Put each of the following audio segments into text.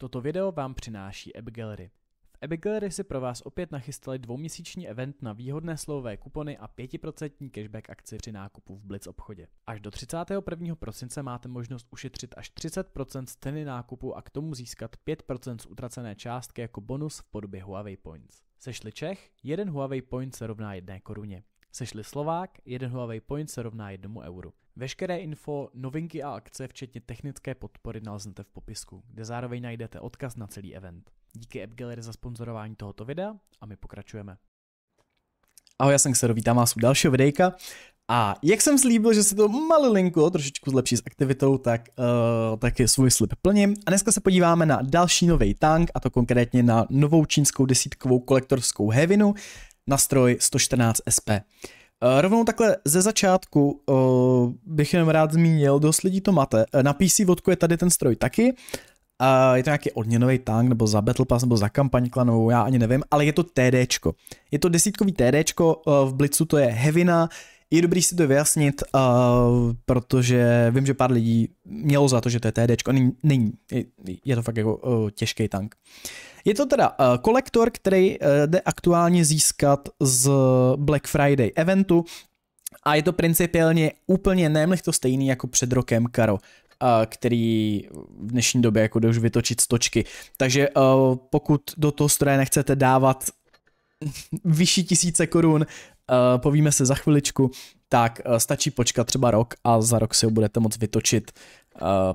Toto video vám přináší App Gallery. V App Gallery si pro vás opět nachystali dvouměsíční event na výhodné slovové kupony a 5% cashback akci při nákupu v Blitz obchodě. Až do 31. prosince máte možnost ušetřit až 30% z ceny nákupu a k tomu získat 5% z utracené částky jako bonus v podobě Huawei Points. Sešli Čech, jeden Huawei Point se rovná jedné koruně. Sešli Slovák, jeden Huawei Point se rovná jednomu euru. Veškeré info, novinky a akce, včetně technické podpory, naleznete v popisku, kde zároveň najdete odkaz na celý event. Díky AppGallery za sponzorování tohoto videa a my pokračujeme. Ahoj, já jsem Xero, vítám vás u dalšího videjka. A jak jsem slíbil, že se to malilinko trošičku zlepší s aktivitou, tak uh, eh, taky svůj slib plním. A dneska se podíváme na další nový tank, a to konkrétně na novou čínskou desítkovou kolektorskou hevinu na stroj 114 SP. Eh, rovnou takhle ze začátku uh, bych jenom rád zmínil, dost lidí to máte. Eh, na PC vodku je tady ten stroj taky. Uh, je to nějaký odměnový tank, nebo za Battle Pass, nebo za kampaň klanovou, já ani nevím, ale je to TDčko. Je to desítkový TDčko, uh, v Blitzu to je Hevina, je dobrý si to vyjasnit, uh, protože vím, že pár lidí mělo za to, že to je TD, není, je to fakt jako uh, eh, těžký tank. Je to teda uh, kolektor, který uh, jde aktuálně získat z Black Friday eventu a je to principiálně úplně nemlich to stejný jako před rokem Karo který v dnešní době jako jde už vytočit stočky. Takže pokud do toho stroje nechcete dávat vyšší tisíce korun, Eh, povíme se za chviličku, tak eh, stačí počkat třeba rok a za rok si ho budete moc vytočit. Eh,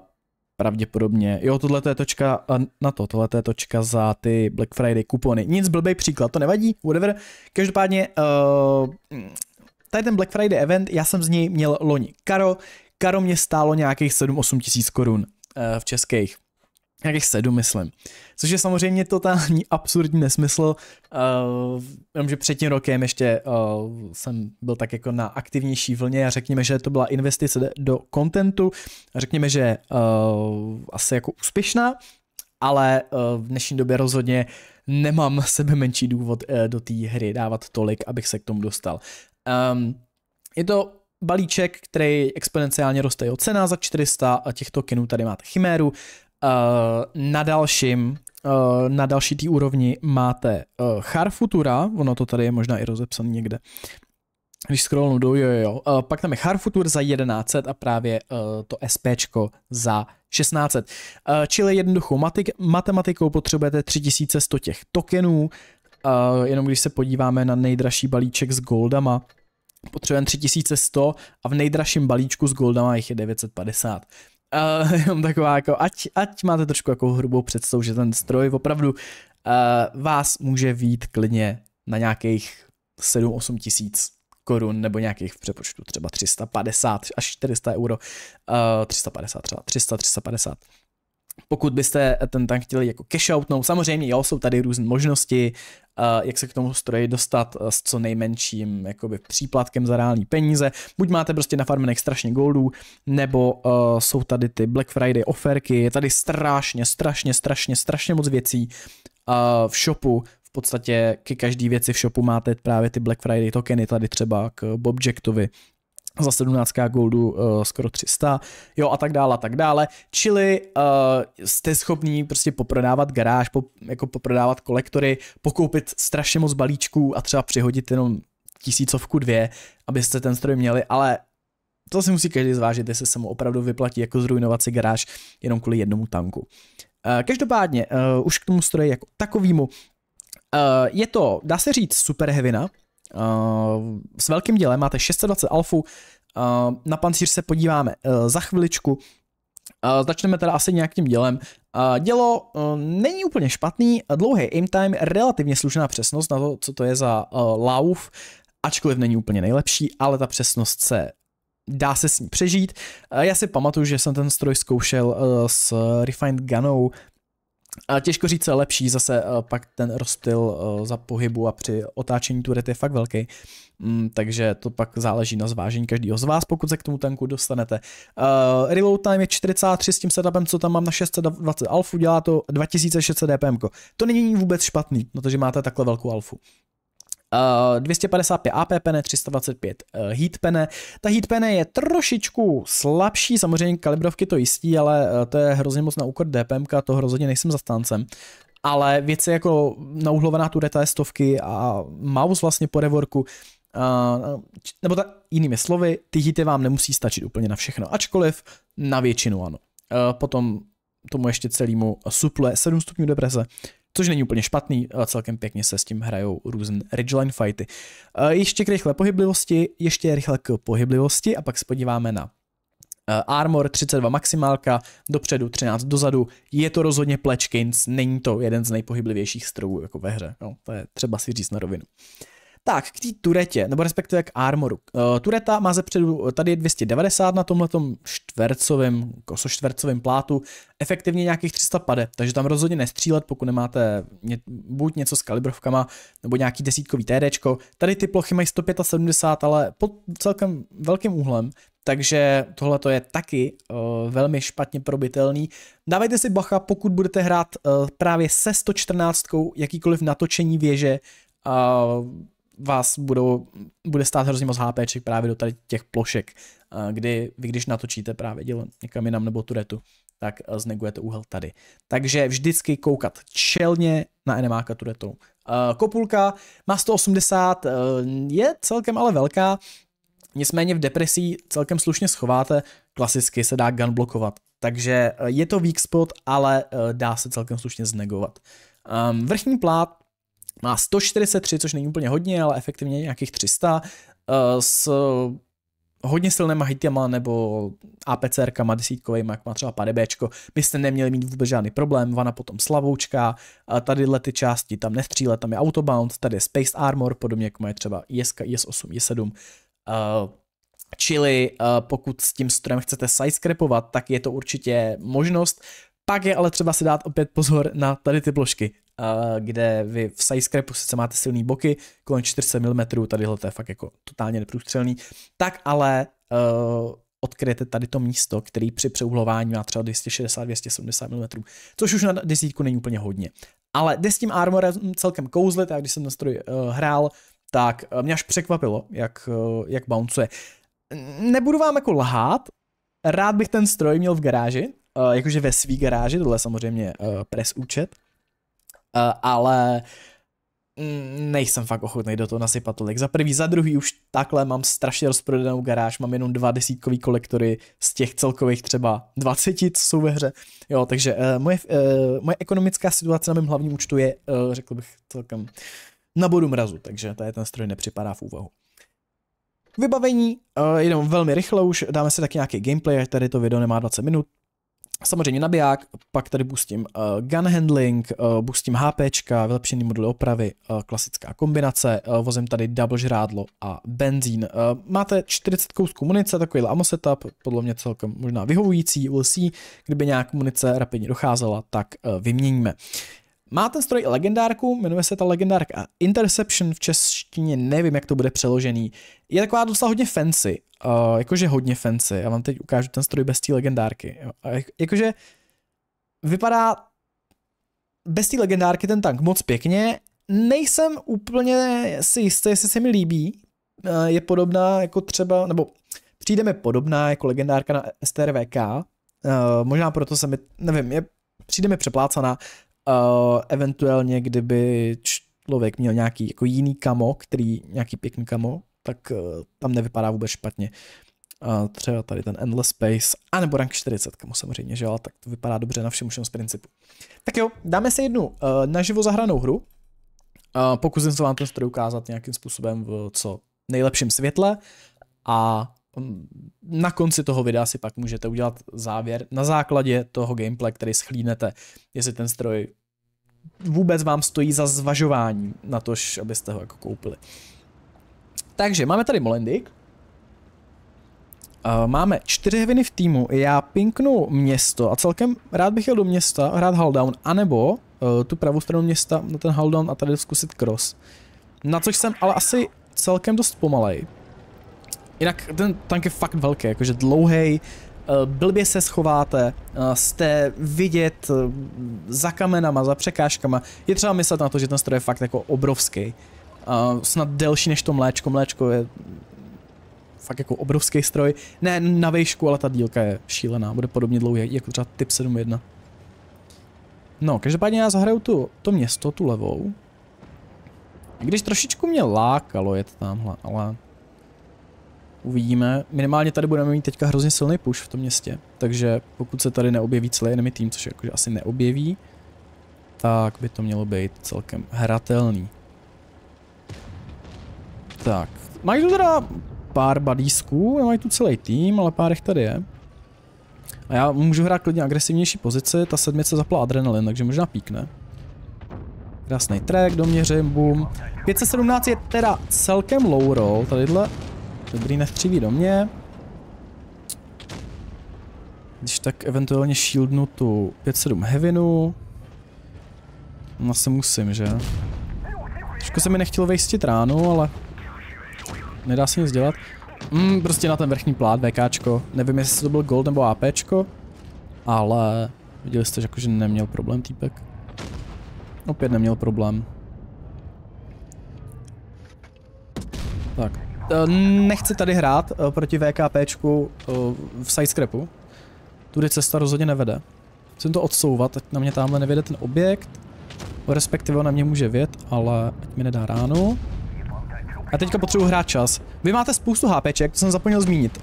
pravděpodobně. Jo, tohle je točka na to, tohle je točka za ty Black Friday kupony. Nic blbý příklad, to nevadí, whatever. Každopádně uh, tady ten Black Friday event, já jsem z něj měl loni. Karo, Karo mě stálo nějakých 7-8 tisíc korun uh, v českých nějakých sedm, myslím. Což je samozřejmě totální absurdní nesmysl, uh, jenomže před tím rokem ještě uh, jsem byl tak jako na aktivnější vlně a řekněme, že to byla investice do kontentu, řekněme, že uh, asi jako úspěšná, ale uh, v dnešní době rozhodně nemám sebe menší důvod uh, do té hry dávat tolik, abych se k tomu dostal. Um, je to balíček, který exponenciálně roste jeho cena za 400 a těch tokenů tady máte Chiméru, Eh, na dalším eh, na další té úrovni máte eh, Futura, ono to tady je možná i rozepsané někde, když scrollnu do jo, jo, jo. Pak tam je Harfutur za 1100 a právě to SPčko za 1600. Čili jednoduchou matematikou potřebujete 3100 těch tokenů, jenom když se podíváme na nejdražší balíček s goldama, potřebujeme 3100 a v nejdražším balíčku s goldama jich je 950. Uh, jenom taková jako, ať, ať máte trošku jako hrubou představu, že ten stroj opravdu uh, vás může vít klidně na nějakých 7-8 tisíc korun nebo nějakých v přepočtu třeba 350 až 400 euro, uh, eh, 350 třeba, 300, 350. Pokud byste ten tank chtěli jako cash outnout, samozřejmě jo, jsou tady různé možnosti, uh, Eh, jak se k tomu stroji dostat eh, s co nejmenším jakoby příplatkem za reální peníze. Buď máte prostě na farmenech strašně goldů, nebo uh, jsou tady ty Black Friday oferky, je tady strašně, strašně, strašně, strašně moc věcí uh, v shopu, v podstatě ke každý věci v shopu máte právě ty Black Friday tokeny, tady třeba k Bobjectovi, za 17 goldu uh, skoro 300, jo a tak dále a tak dále, čili uh, jste schopní prostě poprodávat garáž, po, jako poprodávat kolektory, pokoupit strašně moc balíčků a třeba přihodit jenom tisícovku dvě, abyste ten stroj měli, ale to si musí každý zvážit, jestli se mu opravdu vyplatí jako zrujnovat si garáž jenom kvůli jednomu tanku. Uh, každopádně, uh, už k tomu stroji jako takovýmu, Uh, je to, dá se říct, super hevina, Eh, s velkým dělem, máte 620 alfu, eh, na pancíř se podíváme eh, za chviličku, začneme teda asi nějakým dílem Uh, Dělo není úplně špatný, dlouhý aim time, relativně slušná přesnost na to, co to je za lauf, ačkoliv není úplně nejlepší, ale ta přesnost se dá se s ní přežít. Já si pamatuju, že jsem ten stroj zkoušel s Refined Gunou a těžko říct lepší, zase eh, pak ten rozptyl eh, za pohybu a při otáčení turety je fakt velký, mm, takže to pak záleží na zvážení každého z vás, pokud se k tomu tanku dostanete. Eh, reload time je 43 s tím setupem, co tam mám na 620 alfu, dělá to 2600 dpm. To není vůbec špatný, protože no, máte takhle velkou alfu. 255 eh, AP pene, 325 uh, eh, heat pene. Ta heat pene je trošičku slabší, samozřejmě kalibrovky to jistí, ale uh, to je hrozně moc na úkor DPMka, to hrozně nejsem zastáncem ale věci jako nauhlovaná tu je stovky a mouse vlastně po revorku, uh, nebo ta, jinými slovy, ty hity vám nemusí stačit úplně na všechno, ačkoliv na většinu ano. Uh, potom tomu ještě celému suple 7 stupňů deprese, což není úplně špatný, ale celkem pěkně se s tím hrajou různé ridgeline fighty. Eh, ještě k rychlé pohyblivosti, ještě rychle k pohyblivosti a pak se podíváme na eh, Armor 32 maximálka, dopředu 13 dozadu, je to rozhodně Plečkins, není to jeden z nejpohyblivějších strojů jako ve hře, no, to je třeba si říct na rovinu. Uh, tak, k té turetě, nebo respektive k armoru. Uh, tureta má zepředu, eh, tady je 290 na tomhle štvercovém, kosoštvercovém plátu, efektivně nějakých 300 pade, takže tam rozhodně nestřílet, pokud nemáte ně, buď něco s kalibrovkama, nebo nějaký desítkový TDčko. Tady ty plochy mají 175, ale pod celkem velkým úhlem, takže tohle je taky uh, velmi špatně probitelný. Dávejte si bacha, pokud budete hrát uh, právě se 114, jakýkoliv natočení věže, uh, vás budou, bude stát hrozně moc HPček právě do tady těch plošek, eh, kdy vy když natočíte právě dílo někam jinam nebo turetu, tak eh, znegujete úhel tady. Takže vždycky koukat čelně na enemáka turetu. Eh, Kopulka má 180, je celkem ale velká, nicméně v depresí celkem slušně schováte, klasicky se dá gun blokovat. Takže je to weak spot, ale dá se celkem slušně znegovat. Ehm, vrchní plát má 143, což není úplně hodně, ale efektivně nějakých 300 eh, s hodně silnýma hitama nebo APCRkama desítkovejma, jak má třeba padebečko, byste neměli mít vůbec žádný problém, vana potom slavoučka, tadyhle ty části tam nestříle, tam je autobound, tady je space armor, podobně jako je třeba IS, 8 IS-7, Čili eh, pokud s tím strojem chcete sidescrapovat, tak je to určitě možnost. Pak je ale třeba si dát opět pozor na tady ty plošky kde vy v sidescrapu sice máte silný boky, kolem 400 mm, tadyhle to je fakt jako totálně neprůstřelný, tak ale uh, odkryjete tady to místo, který při přeuhlování má třeba 260-270 mm, což už na desítku není úplně hodně. Ale jde s tím armorem celkem kouzlit, a když jsem na stroj uh, eh, hrál, tak eh, mě až překvapilo, jak, uh, jak bouncuje. Nebudu vám jako lhát, rád bych ten stroj měl v garáži, uh, jakože ve svý garáži, tohle samozřejmě uh, pres účet, Eh, ale mm, nejsem fakt ochotný do toho nasypat tolik. Za prvý, za druhý už takhle mám strašně rozprodanou garáž, mám jenom dva desítkový kolektory z těch celkových třeba 20, co jsou ve hře. Jo, takže uh, moje, uh, moje ekonomická situace na mém hlavním účtu je, uh, řekl bych, celkem na bodu mrazu, takže tady ten stroj nepřipadá v úvahu. Vybavení, uh, jenom velmi rychle už, dáme si taky nějaký gameplay, tady to video nemá 20 minut, Samozřejmě nabiják, pak tady boostím uh, eh, gun handling, uh, eh, boostím HP, vylepšený modul opravy, uh, klasická kombinace, uh, vozím tady double žrádlo a benzín. Uh, máte 40 kousků munice, takový lamo setup, podle mě celkem možná vyhovující, we'll see. Kdyby nějak munice rapidně docházela, tak uh, vyměníme. Má ten stroj i legendárku, jmenuje se ta legendárka Interception, v češtině nevím, jak to bude přeložený. Je taková docela hodně fancy, uh, jakože hodně fancy, já vám teď ukážu ten stroj bez té legendárky. Jak, jakože vypadá bez té legendárky ten tank moc pěkně, nejsem úplně si jistý, jestli se mi líbí, uh, je podobná jako třeba, nebo přijde mi podobná jako legendárka na STRVK, uh, eh, možná proto se mi, nevím, je přijde mi přeplácaná, Eh, eventuálně, kdyby člověk měl nějaký jako jiný kamo, který, nějaký pěkný kamo, tak uh, tam nevypadá vůbec špatně. Uh, třeba tady ten Endless Space, anebo rank 40, kamo samozřejmě, že jo, tak to vypadá dobře na všem už z principu. Tak jo, dáme si jednu uh, naživo zahranou hru. Uh, pokusím se vám to ukázat nějakým způsobem v co nejlepším světle a na konci toho videa si pak můžete udělat závěr na základě toho gameplay, který schlínete, jestli ten stroj vůbec vám stojí za zvažování na to, abyste ho jako koupili. Takže máme tady Molendik. Eh, máme čtyři hviny v týmu, já pinknu město a celkem rád bych jel do města hrát a anebo eh, tu pravou stranu města na ten Haldown a tady zkusit cross. Na což jsem ale asi celkem dost pomalej, Jinak ten tank je fakt velký, jakože dlouhý, eh, blbě se schováte, eh, jste vidět eh, za kamenama, za překážkama. Je třeba myslet na to, že ten stroj je fakt jako obrovský. Snad delší než to mléčko. Mléčko je fakt jako obrovský stroj. Ne na vejšku, ale ta dílka je šílená. Bude podobně dlouhý, jako třeba typ 7.1. No, každopádně já zahraju tu, to město, tu levou. Když trošičku mě lákalo jet tamhle, ale Uvidíme. Minimálně tady budeme mít teďka hrozně silný push v tom městě. Takže pokud se tady neobjeví celý enemy tým, což jakože asi neobjeví, tak by to mělo být celkem hratelný. Tak. Mají tu teda pár badísků, mají tu celý tým, ale pár tady je. A já můžu hrát klidně agresivnější pozici, ta sedmice zapla adrenalin, takže možná píkne. Krásný track, doměřím, boom. 517 je teda celkem low roll, tadyhle Dobrý, nestříví do mě. Když tak eventuálně shieldnu tu 5-7 heavinu. No se musím, že? Trošku se mi nechtělo vejstit ránu, ale nedá se nic dělat. Mm, prostě na ten vrchní plát VKčko. Nevím, jestli to byl gold nebo APčko, ale viděli jste, že jakože neměl problém týpek. Opět neměl problém. Tak, Eh, nechci tady hrát eh, proti VKPčku eh, v sidescrapu. Tudy cesta rozhodně nevede. Chci to odsouvat, ať na mě tamhle nevěde ten objekt. Respektive na mě může vět, ale ať mi nedá ránu. A teďka potřebuji hrát čas. Vy máte spoustu HPček, to jsem zapomněl zmínit.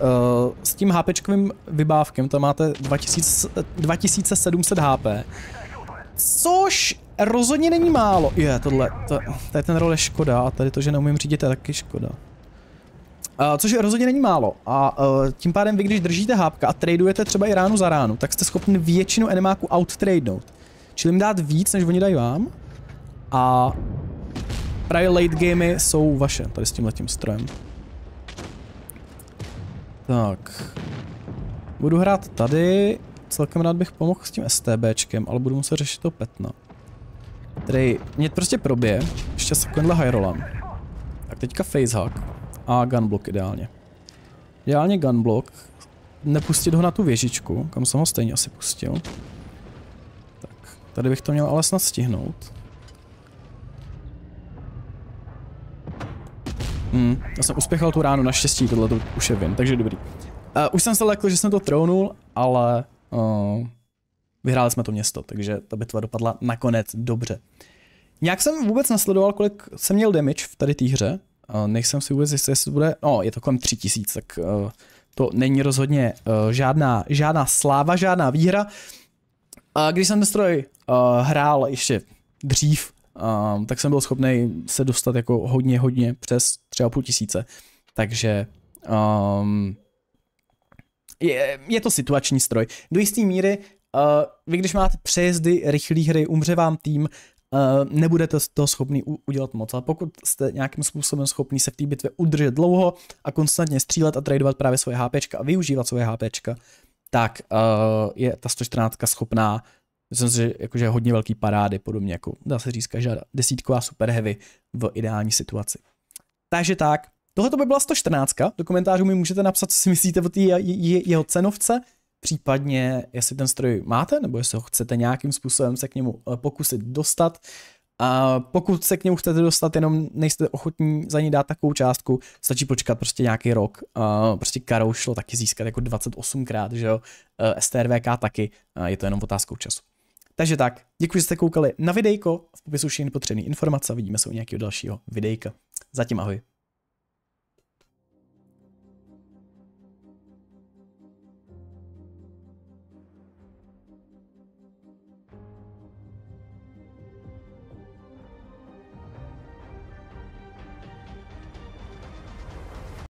s tím HPčkovým vybávkem tam máte 2700 HP. Což rozhodně není málo. Je, tohle, to, tady ten rol je škoda a tady to, že neumím řídit, je taky škoda. Eh, což rozhodně není málo. A eh, tím pádem vy, když držíte hápka a tradujete třeba i ránu za ránu, tak jste schopni většinu enemáku outtradenout. Čili jim dát víc, než oni dají vám. A právě late gamey jsou vaše, tady s tímhletím strojem. Tak. Budu hrát tady. Celkem rád bych pomohl s tím STBčkem, ale budu muset řešit to Petna. Který mě prostě probije. Ještě se takovýmhle high Tak teďka facehack a gunblock ideálně. Ideálně gunblock, nepustit ho na tu věžičku, kam jsem ho stejně asi pustil. Tak, tady bych to měl ale snad stihnout. Hmm, já jsem uspěchal tu ránu, naštěstí tohle to už je vin, takže dobrý. Uh, už jsem se lekl, že jsem to trounul, ale uh, vyhráli jsme to město, takže ta bitva dopadla nakonec dobře. Nějak jsem vůbec nasledoval, kolik jsem měl damage v tady té hře, Eh, nejsem si vůbec jistý, jestli to bude, no je to kolem 3000, tak eh, to není rozhodně eh, žádná, žádná sláva, žádná výhra. A když jsem ten stroj hrál ještě dřív, tak jsem byl schopný se dostat jako hodně, hodně přes třeba půl tisíce. Takže um, je, je to situační stroj. Do jisté míry, uh, vy když máte přejezdy rychlé hry, umře vám tým Eh, nebudete to schopný udělat moc. A pokud jste nějakým způsobem schopný se v té bitvě udržet dlouho a konstantně střílet a tradovat právě svoje HP a využívat svoje HP, tak eh, je ta 114 schopná Myslím si, že jakože hodně velký parády, podobně jako dá se říct každá desítková super heavy v ideální situaci. Takže tak, tohle to by byla 114. Do komentářů mi můžete napsat, co si myslíte o té je, je, jeho cenovce případně jestli ten stroj máte, nebo jestli ho chcete nějakým způsobem se k němu eh, pokusit dostat. A pokud se k němu chcete dostat, jenom nejste ochotní za ní dát takovou částku, stačí počkat prostě nějaký rok. A prostě Karou šlo taky získat jako 28krát, že jo? Eh, STRVK taky, A je to jenom otázkou času. Takže tak, děkuji, že jste koukali na videjko, v popisu už je potřebné informace a vidíme se u nějakého dalšího videjka. Zatím ahoj.